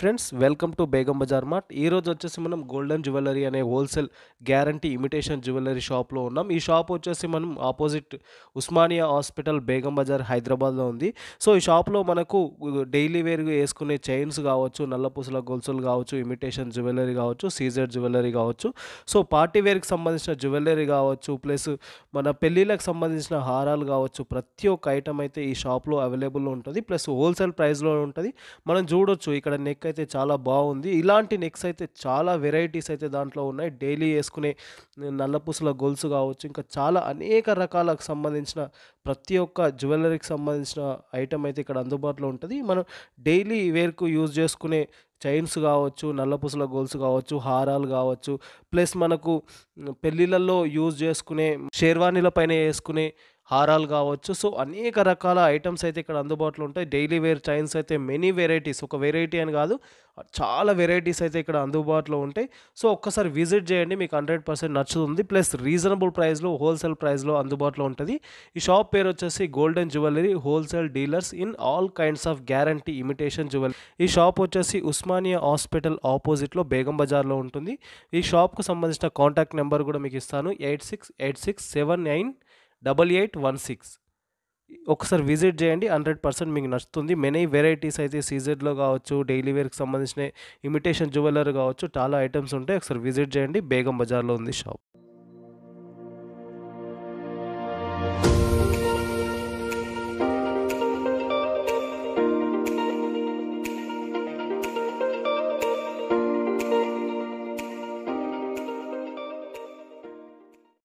friends welcome to Begum Bazaar mart ఈరోజు వచ్చేసి మనం గోల్డెన్ జ్యువెలరీ అనే హోల్సేల్ గ్యారంటీ ఇమిటేషన్ జ్యువెలరీ షాప్లో ఉన్నాం ఈ షాప్ వచ్చేసి మనం ఆపోజిట్ ఉస్మానియా హాస్పిటల్ బేగం బజార్ హైదరాబాద్లో ఉంది సో ఈ షాప్లో మనకు డైలీ వేర్గా వేసుకునే చైన్స్ కావచ్చు నల్లపూసల గొలుసులు కావచ్చు ఇమిటేషన్ జ్యువెలరీ కావచ్చు సీజర్ జ్యువెలరీ కావచ్చు సో పార్టీ వేర్కి సంబంధించిన జ్యువెలరీ కావచ్చు ప్లస్ మన పెళ్ళిళ్ళకి సంబంధించిన హారాలు కావచ్చు ప్రతి ఒక్క ఐటమ్ అయితే ఈ షాప్లో అవైలబుల్లో ఉంటుంది ప్లస్ హోల్సేల్ ప్రైస్లో ఉంటుంది మనం చూడొచ్చు ఇక్కడ నెక్ అయితే చాలా బాగుంది ఇలాంటి నెక్స్ అయితే చాలా వెరైటీస్ అయితే దాంట్లో ఉన్నాయి డైలీ వేసుకునే నల్లపూసల గొలుసు కావచ్చు ఇంకా చాలా అనేక రకాలకు సంబంధించిన ప్రతి ఒక్క జ్యువెలరీకి సంబంధించిన ఐటమ్ అయితే ఇక్కడ అందుబాటులో ఉంటుంది మనం డైలీ వేర్కు యూజ్ చేసుకునే చైన్స్ కావచ్చు నల్లపూసల గోల్స్ కావచ్చు హారాలు కావచ్చు ప్లస్ మనకు పెళ్ళిళ్ళల్లో యూజ్ చేసుకునే షేర్వానీల పైన వేసుకునే హారాలు కావచ్చు సో అనేక రకాల ఐటమ్స్ అయితే ఇక్కడ అందుబాటులో ఉంటాయి డైలీ వేర్ చైన్స్ అయితే మెనీ వెరైటీస్ ఒక వెరైటీ అని కాదు చాలా వెరైటీస్ అయితే ఇక్కడ అందుబాటులో ఉంటాయి సో ఒక్కసారి విజిట్ చేయండి మీకు హండ్రెడ్ పర్సెంట్ నచ్చుతుంది ప్లస్ రీజనబుల్ ప్రైస్లో హోల్సేల్ ప్రైస్లో అందుబాటులో ఉంటుంది ఈ షాప్ పేరు వచ్చేసి golden jewellery wholesale dealers in all kinds of guarantee imitation jewellery ఈ షాప్ వచ్చేసి ఉస్మానియా హాస్పిటల్ ఆపోజిట్లో బేగం బజార్లో ఉంటుంది ఈ షాప్కు సంబంధించిన కాంటాక్ట్ నెంబర్ కూడా మీకు ఇస్తాను eight six eight six seven nine double eight one six ఒకసారి విజిట్ చేయండి హండ్రెడ్ పర్సెంట్ మీకు నచ్చుతుంది మెనీ వెరైటీస్ అయితే సీజర్లో కావచ్చు డైలీ వేర్కి సంబంధించిన ఇమిటేషన్ జ్యువెలరీ కావచ్చు చాలా ఐటమ్స్ ఉంటాయి ఒకసారి విజిట్ చేయండి బేగం బజార్లో ఉంది షాప్